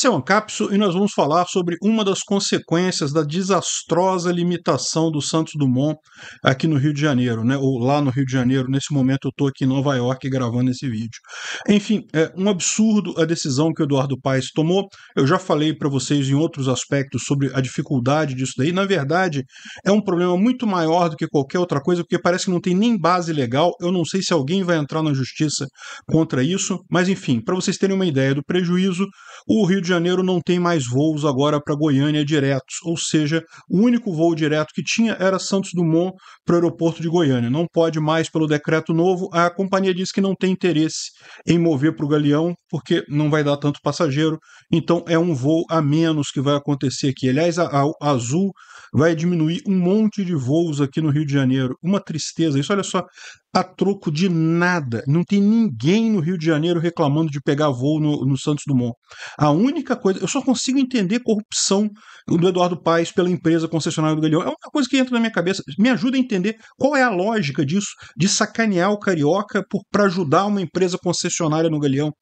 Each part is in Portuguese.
Seu Ancapso, e nós vamos falar sobre uma das consequências da desastrosa limitação do Santos Dumont aqui no Rio de Janeiro, né? Ou lá no Rio de Janeiro, nesse momento eu estou aqui em Nova York gravando esse vídeo. Enfim, é um absurdo a decisão que o Eduardo Paes tomou. Eu já falei para vocês em outros aspectos sobre a dificuldade disso daí. Na verdade, é um problema muito maior do que qualquer outra coisa, porque parece que não tem nem base legal. Eu não sei se alguém vai entrar na justiça contra isso, mas enfim, para vocês terem uma ideia do prejuízo, o Rio de de Janeiro não tem mais voos agora para Goiânia diretos, ou seja, o único voo direto que tinha era Santos Dumont para o aeroporto de Goiânia. Não pode mais pelo decreto novo. A companhia diz que não tem interesse em mover para o Galeão porque não vai dar tanto passageiro. Então é um voo a menos que vai acontecer aqui. Aliás, a, a Azul vai diminuir um monte de voos aqui no Rio de Janeiro. Uma tristeza. Isso, olha só, a troco de nada. Não tem ninguém no Rio de Janeiro reclamando de pegar voo no, no, Santos Dumont. A única coisa, eu só consigo entender corrupção do Eduardo Paes pela empresa concessionária do Galeão. É uma coisa que entra na minha cabeça. Me ajuda a entender qual é a lógica disso, de sacanear o carioca para ajudar uma empresa concessionária no Galeão.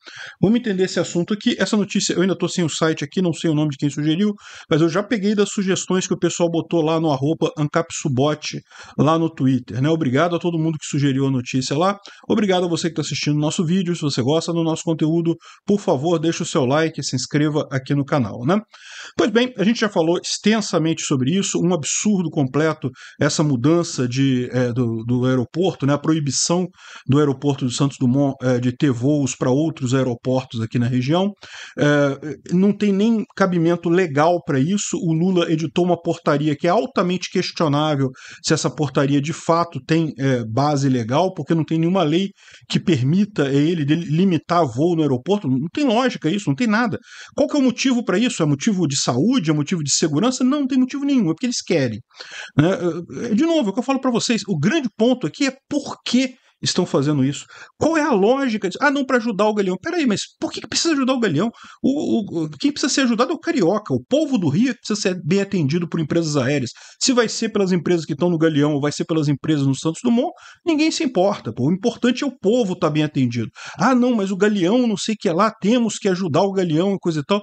Vamos entender esse assunto aqui. Essa notícia, eu ainda estou sem o site aqui, não sei o nome de quem sugeriu, mas eu já peguei das sugestões que o pessoal botou lá no arroba Ancapsubot, lá no Twitter. Né? Obrigado a todo mundo que sugeriu anterior a notícia lá. Obrigado a você que está assistindo o nosso vídeo. Se você gosta do nosso conteúdo, por favor, deixe o seu like e se inscreva aqui no canal, né? Pois bem, a gente já falou extensamente sobre isso, um absurdo completo essa mudança de, é, do, do, aeroporto, né? A proibição do aeroporto de Santos Dumont é, de ter voos para outros aeroportos aqui na região. É, não tem nem cabimento legal para isso. O Lula editou uma portaria que é altamente questionável se essa portaria de fato tem é, base legal ilegal porque não tem nenhuma lei que permita ele limitar voo no aeroporto. Não tem lógica isso, não tem nada. Qual que é o motivo para isso? É motivo de saúde? É motivo de segurança? Não, não tem motivo nenhum, é porque eles querem. Né? Eh, de novo, é o que eu falo para vocês, o grande ponto aqui é por que estão fazendo isso? Qual é a lógica? Ah, não, para ajudar o Galeão. Peraí, mas por que precisa ajudar o Galeão? O, o, quem precisa ser ajudado é o Carioca, o povo do Rio é precisa ser bem atendido por empresas aéreas. Se vai ser pelas empresas que estão no Galeão ou vai ser pelas empresas no Santos Dumont, ninguém se importa. Pô. O importante é o povo estar tá bem atendido. Ah, não, mas o Galeão, não sei o que é lá, temos que ajudar o Galeão e coisa e tal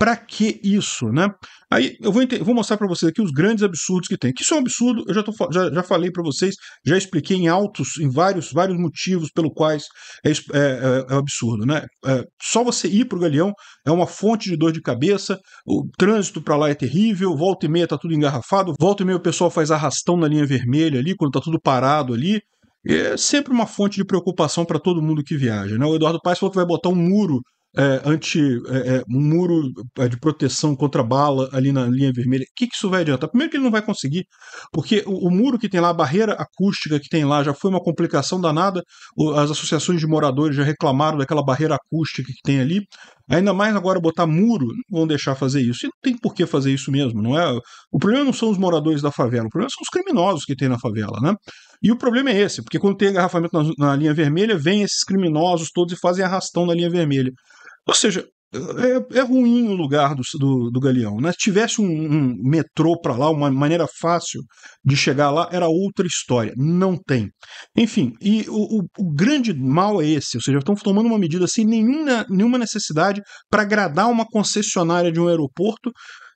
para que isso, né? Aí eu vou, vou mostrar para vocês aqui os grandes absurdos que tem. Que isso é um absurdo, eu já, tô, já, já falei para vocês, já expliquei em altos, em vários, vários motivos pelo quais é, é, é um é absurdo, né? É, só você ir para o Galeão é uma fonte de dor de cabeça, o trânsito para lá é terrível, volta e meia tá tudo engarrafado, volta e meia o pessoal faz arrastão na linha vermelha ali, quando tá tudo parado ali, é sempre uma fonte de preocupação para todo mundo que viaja. Né? O Eduardo Paes falou que vai botar um muro é, anti, é, é um muro é, de proteção contra bala ali na linha vermelha. O que, que, isso vai adiantar? Primeiro que ele não vai conseguir, porque o, o, muro que tem lá, a barreira acústica que tem lá, já foi uma complicação danada. O, as associações de moradores já reclamaram daquela barreira acústica que tem ali. Ainda mais agora botar muro, não vão deixar fazer isso. E não tem por que fazer isso mesmo, não é? O problema não são os moradores da favela, o problema são os criminosos que tem na favela, né? E o problema é esse, porque quando tem engarrafamento na, na linha vermelha, vem esses criminosos todos e fazem arrastão na linha vermelha. Ou seja, é, é ruim o lugar do, do, do Galeão. Né? Se tivesse um, um metrô para lá, uma maneira fácil de chegar lá, era outra história. Não tem. Enfim, e o, o, o grande mal é esse. Ou seja, estão tomando uma medida sem nenhuma, nenhuma necessidade para agradar uma concessionária de um aeroporto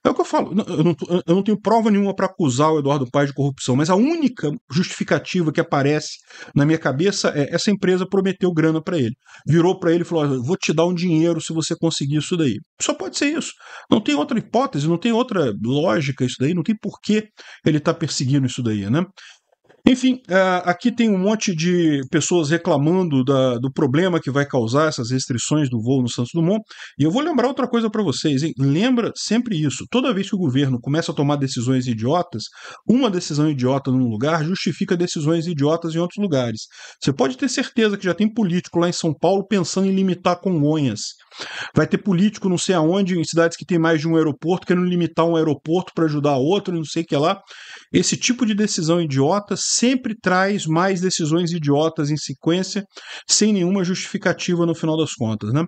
é o que eu falo. Eu não, eu não tenho prova nenhuma para acusar o Eduardo Paes de corrupção, mas a única justificativa que aparece na minha cabeça é essa empresa prometeu grana para ele. Virou para ele e falou: vou te dar um dinheiro se você conseguir isso daí. Só pode ser isso. Não tem outra hipótese, não tem outra lógica isso daí, não tem porquê ele está perseguindo isso daí, né? Enfim, é, aqui tem um monte de pessoas reclamando da, do problema que vai causar essas restrições do voo no Santos Dumont. E eu vou lembrar outra coisa para vocês, hein? Lembra sempre isso. Toda vez que o governo começa a tomar decisões idiotas, uma decisão idiota num lugar justifica decisões idiotas em outros lugares. Você pode ter certeza que já tem político lá em São Paulo pensando em limitar Congonhas. Vai ter político não sei aonde, em cidades que tem mais de um aeroporto, querendo limitar um aeroporto para ajudar outro, não sei o que lá. Esse tipo de decisão idiota sempre traz mais decisões idiotas em sequência, sem nenhuma justificativa no final das contas. Né?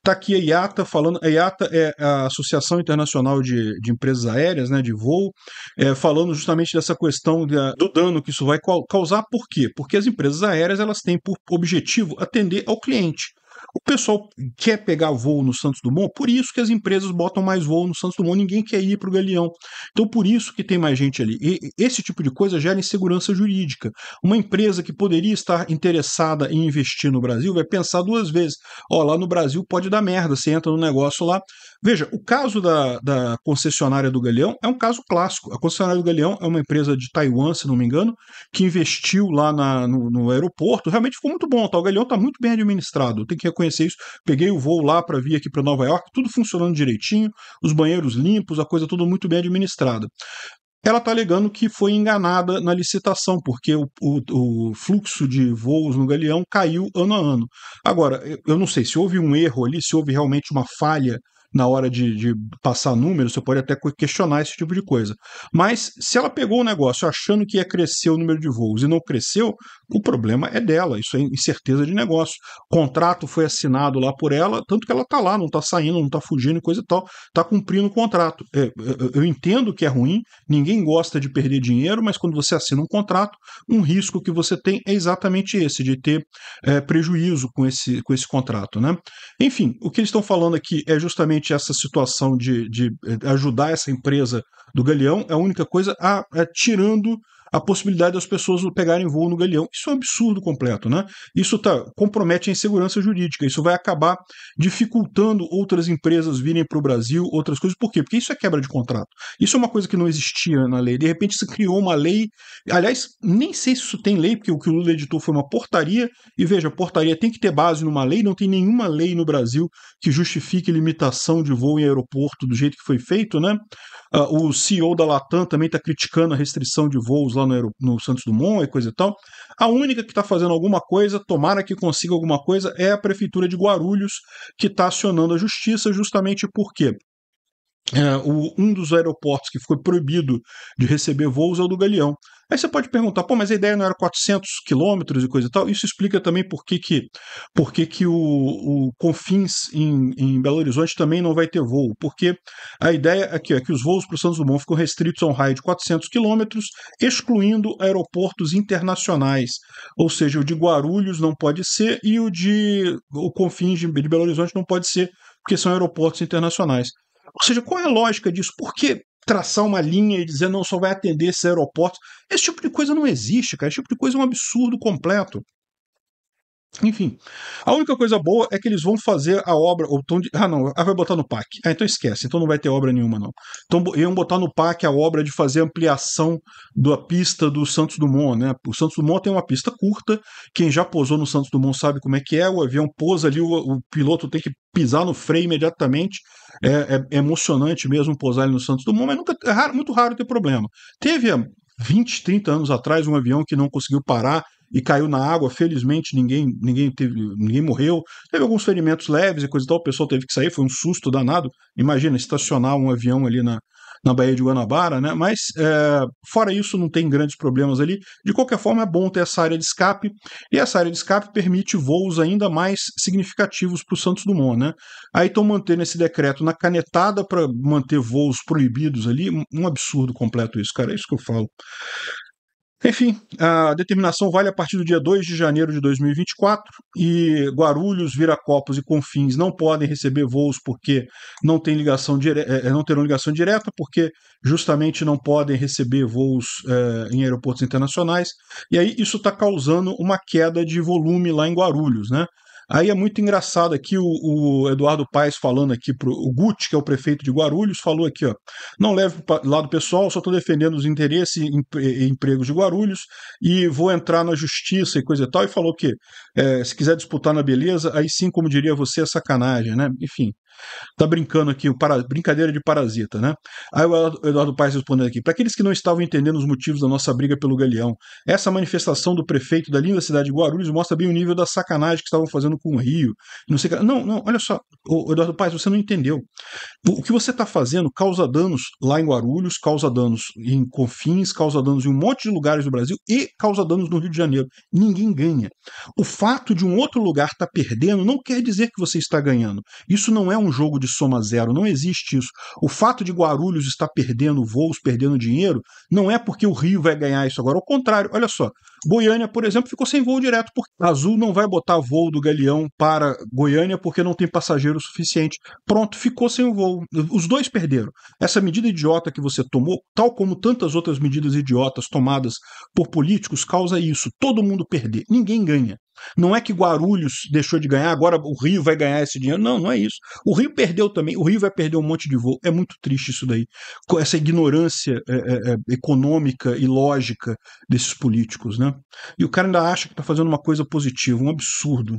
Tá aqui a IATA falando, a IATA é a Associação Internacional de, de Empresas Aéreas, né, de voo, é, falando justamente dessa questão da, do dano que isso vai causar. Por quê? Porque as empresas aéreas elas têm por objetivo atender ao cliente. O pessoal quer pegar voo no Santos Dumont, por isso que as empresas botam mais voo no Santos Dumont, ninguém quer ir para o Galeão. Então, por isso que tem mais gente ali. E esse tipo de coisa gera insegurança jurídica. Uma empresa que poderia estar interessada em investir no Brasil vai pensar duas vezes: ó, oh, lá no Brasil pode dar merda, você entra no negócio lá, Veja, o caso da, da concessionária do Galeão é um caso clássico. A concessionária do Galeão é uma empresa de Taiwan, se não me engano, que investiu lá na, no, no, aeroporto. Realmente ficou muito bom. Tá? O Galeão está muito bem administrado. Eu tenho que reconhecer isso. Peguei o voo lá para vir aqui para Nova York, tudo funcionando direitinho, os banheiros limpos, a coisa tudo muito bem administrada ela está alegando que foi enganada na licitação, porque o, o, o, fluxo de voos no Galeão caiu ano a ano. Agora, eu não sei se houve um erro ali, se houve realmente uma falha na hora de, de passar números, você pode até questionar esse tipo de coisa. Mas se ela pegou o negócio achando que ia crescer o número de voos e não cresceu, o problema é dela. Isso é incerteza de negócio. O contrato foi assinado lá por ela, tanto que ela está lá, não está saindo, não está fugindo e coisa e tal, está cumprindo o contrato. É, eu entendo que é ruim, ninguém gosta de perder dinheiro, mas quando você assina um contrato, um risco que você tem é exatamente esse, de ter é, prejuízo com esse, com esse contrato. Né? Enfim, o que eles estão falando aqui é justamente realmente essa situação de, de eh, ajudar essa empresa do Galeão é a única coisa, a, ah, a é tirando a possibilidade das pessoas pegarem voo no galeão. Isso é um absurdo completo, né? Isso tá, compromete a insegurança jurídica, isso vai acabar dificultando outras empresas virem para o Brasil, outras coisas. Por quê? Porque isso é quebra de contrato. Isso é uma coisa que não existia na lei. De repente se criou uma lei. Aliás, nem sei se isso tem lei, porque o que o Lula editou foi uma portaria. E veja, portaria tem que ter base numa lei, não tem nenhuma lei no Brasil que justifique limitação de voo em aeroporto do jeito que foi feito, né? Uh, o CEO da Latam também está criticando a restrição de voos lá lá no, no Santos Dumont e coisa e tal. A única que está fazendo alguma coisa, tomara que consiga alguma coisa, é a Prefeitura de Guarulhos, que está acionando a justiça justamente porque é, o, um dos aeroportos que foi proibido de receber voos é o do Galeão. Aí você pode perguntar, pô, mas a ideia não era 400 quilômetros e coisa e tal? Isso explica também por que, que, por que, que o, o Confins em, em Belo Horizonte também não vai ter voo, porque a ideia aqui é que os voos para o Santos Dumont ficam restritos a um raio de 400 quilômetros, excluindo aeroportos internacionais, ou seja, o de Guarulhos não pode ser e o de o Confins de, de Belo Horizonte não pode ser, porque são aeroportos internacionais. Ou seja, qual é a lógica disso? Por que traçar uma linha e dizer não só vai atender esses aeroportos? Esse tipo de coisa não existe, cara. Esse tipo de coisa é um absurdo completo. Enfim, a única coisa boa é que eles vão fazer a obra, ou tão ah não, ah, vai botar no PAC, ah, então esquece, então não vai ter obra nenhuma não. Então iam botar no PAC a obra de fazer ampliação da pista do Santos Dumont, né, o Santos Dumont tem uma pista curta, quem já posou no Santos Dumont sabe como é que é, o avião pousa ali, o, o piloto tem que pisar no freio imediatamente, é, é, é emocionante mesmo pousar ali no Santos Dumont, mas nunca, é raro, muito raro ter problema. Teve 20, 30 anos atrás um avião que não conseguiu parar e caiu na água. Felizmente ninguém ninguém teve, ninguém morreu. Teve alguns ferimentos leves e coisa e tal. O pessoal teve que sair, foi um susto danado. Imagina estacionar um avião ali na, na Baía de Guanabara, né? Mas é, fora isso, não tem grandes problemas ali. De qualquer forma, é bom ter essa área de escape, e essa área de escape permite voos ainda mais significativos para o Santos Dumont, né? Aí estão mantendo esse decreto na canetada para manter voos proibidos ali, um absurdo completo isso, cara. É isso que eu falo. Enfim, a determinação vale a partir do dia 2 de janeiro de 2024 e Guarulhos, Viracopos e Confins não podem receber voos porque não, tem ligação dire... Eh, não terão ligação direta, porque justamente não podem receber voos é, em aeroportos internacionais. E aí isso está causando uma queda de volume lá em Guarulhos, né? Aí é muito engraçado aqui o, o Eduardo Paes falando aqui pro o Guti, que é o prefeito de Guarulhos, falou aqui, ó, não leve para lado pessoal, só estou defendendo os interesses e empregos de Guarulhos e vou entrar na justiça e coisa e tal, e falou que é, se quiser disputar na beleza, aí sim, como diria você, é sacanagem, né? Enfim, Tá brincando aqui, o para... brincadeira de parasita, né? Aí o Eduardo Paes respondendo aqui: para aqueles que não estavam entendendo os motivos da nossa briga pelo Galeão, essa manifestação do prefeito da linda cidade de Guarulhos mostra bem o nível da sacanagem que estavam fazendo com o Rio, não sei Não, não, olha só, Eduardo Paes, você não entendeu. O que você está fazendo causa danos lá em Guarulhos, causa danos em Confins, causa danos em um monte de lugares do Brasil e causa danos no Rio de Janeiro. Ninguém ganha. O fato de um outro lugar estar tá perdendo não quer dizer que você está ganhando. Isso não é um jogo de soma zero, não existe isso. O fato de Guarulhos estar perdendo voos, perdendo dinheiro, não é porque o Rio vai ganhar isso agora. Ao contrário, olha só. Goiânia, por exemplo, ficou sem voo direto porque Azul não vai botar voo do Galeão rebelião para Goiânia porque não tem passageiro suficiente. Pronto, ficou sem o voo. Os dois perderam. Essa medida idiota que você tomou, tal como tantas outras medidas idiotas tomadas por políticos, causa isso. Todo mundo perder. Ninguém ganha. Não é que Guarulhos deixou de ganhar, agora o Rio vai ganhar esse dinheiro. Não, não é isso. O Rio perdeu também, o Rio vai perder um monte de voo. É muito triste isso daí. Essa ignorância é, é, é, econômica e lógica desses políticos, né? E o cara ainda acha que está fazendo uma coisa positiva, um absurdo.